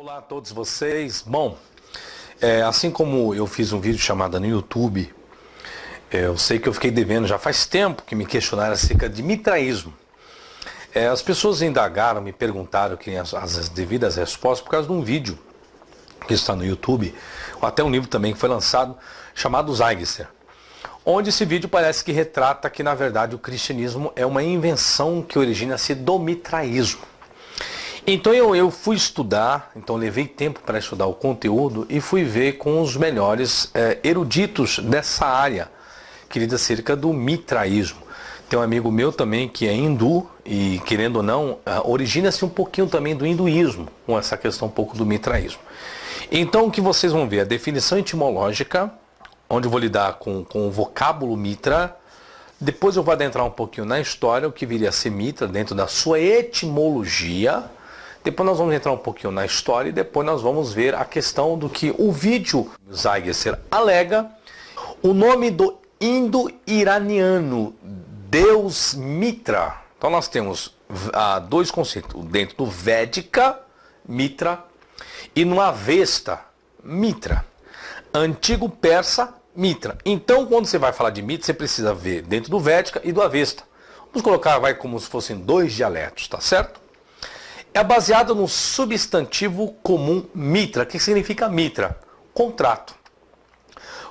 Olá a todos vocês. Bom, é, assim como eu fiz um vídeo chamado no YouTube, é, eu sei que eu fiquei devendo já faz tempo que me questionaram acerca de mitraísmo. É, as pessoas indagaram, me perguntaram que as, as devidas respostas por causa de um vídeo que está no YouTube, ou até um livro também que foi lançado, chamado Zeigesser onde esse vídeo parece que retrata que, na verdade, o cristianismo é uma invenção que origina-se do mitraísmo. Então eu, eu fui estudar, então levei tempo para estudar o conteúdo e fui ver com os melhores é, eruditos dessa área, querida, acerca do mitraísmo. Tem um amigo meu também que é hindu e, querendo ou não, é, origina-se um pouquinho também do hinduísmo, com essa questão um pouco do mitraísmo. Então o que vocês vão ver? A definição etimológica, onde eu vou lidar com, com o vocábulo mitra, depois eu vou adentrar um pouquinho na história, o que viria a ser mitra dentro da sua etimologia, depois nós vamos entrar um pouquinho na história e depois nós vamos ver a questão do que o vídeo Zeigesser alega. O nome do indo-iraniano, Deus Mitra. Então nós temos ah, dois conceitos, dentro do Védica, Mitra, e no Avesta, Mitra. Antigo persa, Mitra. Então quando você vai falar de Mitra, você precisa ver dentro do Védica e do Avesta. Vamos colocar, vai como se fossem dois dialetos, tá certo? é baseado no substantivo comum mitra. O que significa mitra? Contrato.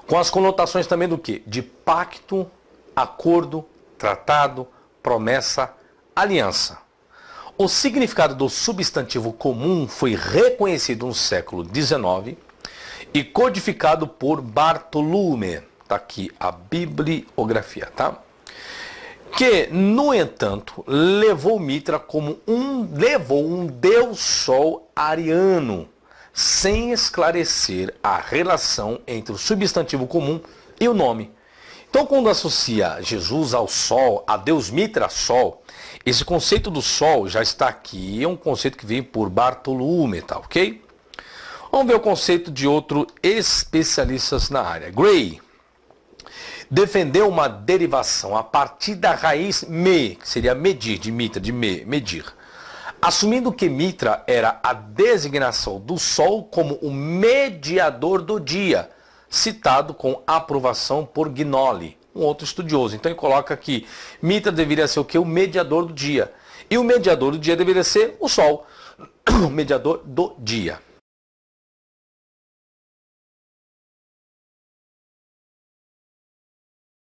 Com as conotações também do que? De pacto, acordo, tratado, promessa, aliança. O significado do substantivo comum foi reconhecido no século XIX e codificado por Bartolome. Está aqui a bibliografia, tá? que, no entanto, levou Mitra como um levou um deus sol ariano, sem esclarecer a relação entre o substantivo comum e o nome. Então, quando associa Jesus ao sol, a deus Mitra sol, esse conceito do sol já está aqui, é um conceito que vem por Bartolome tá ok? Vamos ver o conceito de outro especialistas na área, Gray defendeu uma derivação a partir da raiz me, que seria medir, de mitra, de me, medir. Assumindo que Mitra era a designação do Sol como o mediador do dia, citado com aprovação por Gnoli, um outro estudioso. Então ele coloca que Mitra deveria ser o que? O mediador do dia. E o mediador do dia deveria ser o Sol, o mediador do dia.